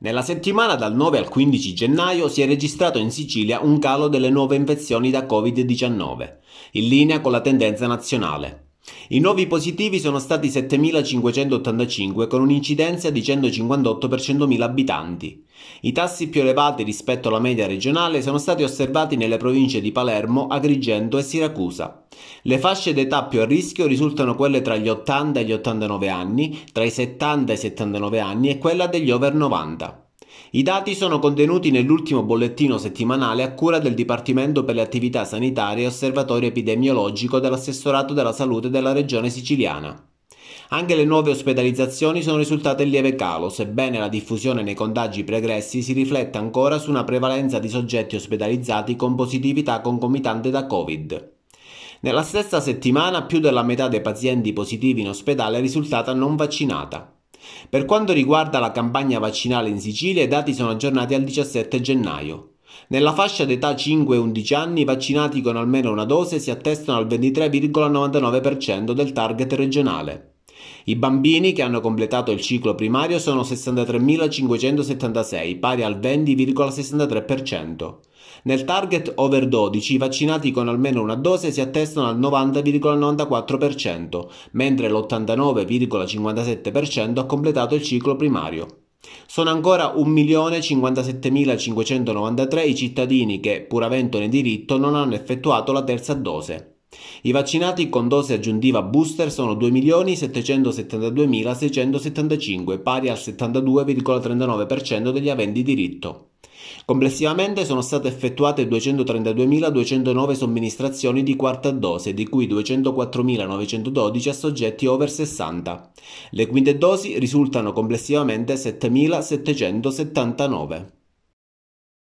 Nella settimana dal 9 al 15 gennaio si è registrato in Sicilia un calo delle nuove infezioni da Covid-19, in linea con la tendenza nazionale. I nuovi positivi sono stati 7.585 con un'incidenza di 158 per 100.000 abitanti. I tassi più elevati rispetto alla media regionale sono stati osservati nelle province di Palermo, Agrigento e Siracusa. Le fasce d'età più a rischio risultano quelle tra gli 80 e gli 89 anni, tra i 70 e i 79 anni e quella degli over 90. I dati sono contenuti nell'ultimo bollettino settimanale a cura del Dipartimento per le attività sanitarie e osservatorio epidemiologico dell'assessorato della salute della regione siciliana. Anche le nuove ospedalizzazioni sono risultate in lieve calo, sebbene la diffusione nei contagi pregressi si rifletta ancora su una prevalenza di soggetti ospedalizzati con positività concomitante da Covid. Nella stessa settimana più della metà dei pazienti positivi in ospedale è risultata non vaccinata. Per quanto riguarda la campagna vaccinale in Sicilia, i dati sono aggiornati al 17 gennaio. Nella fascia d'età 5-11 anni i vaccinati con almeno una dose si attestano al 23,99% del target regionale. I bambini che hanno completato il ciclo primario sono 63.576, pari al 20,63%. Nel target over 12 i vaccinati con almeno una dose si attestano al 90,94%, mentre l'89,57% ha completato il ciclo primario. Sono ancora 1.057.593 i cittadini che, pur avendone diritto, non hanno effettuato la terza dose. I vaccinati con dose aggiuntiva booster sono 2.772.675, pari al 72,39% degli aventi diritto. Complessivamente sono state effettuate 232.209 somministrazioni di quarta dose, di cui 204.912 a soggetti over 60. Le quinte dosi risultano complessivamente 7.779.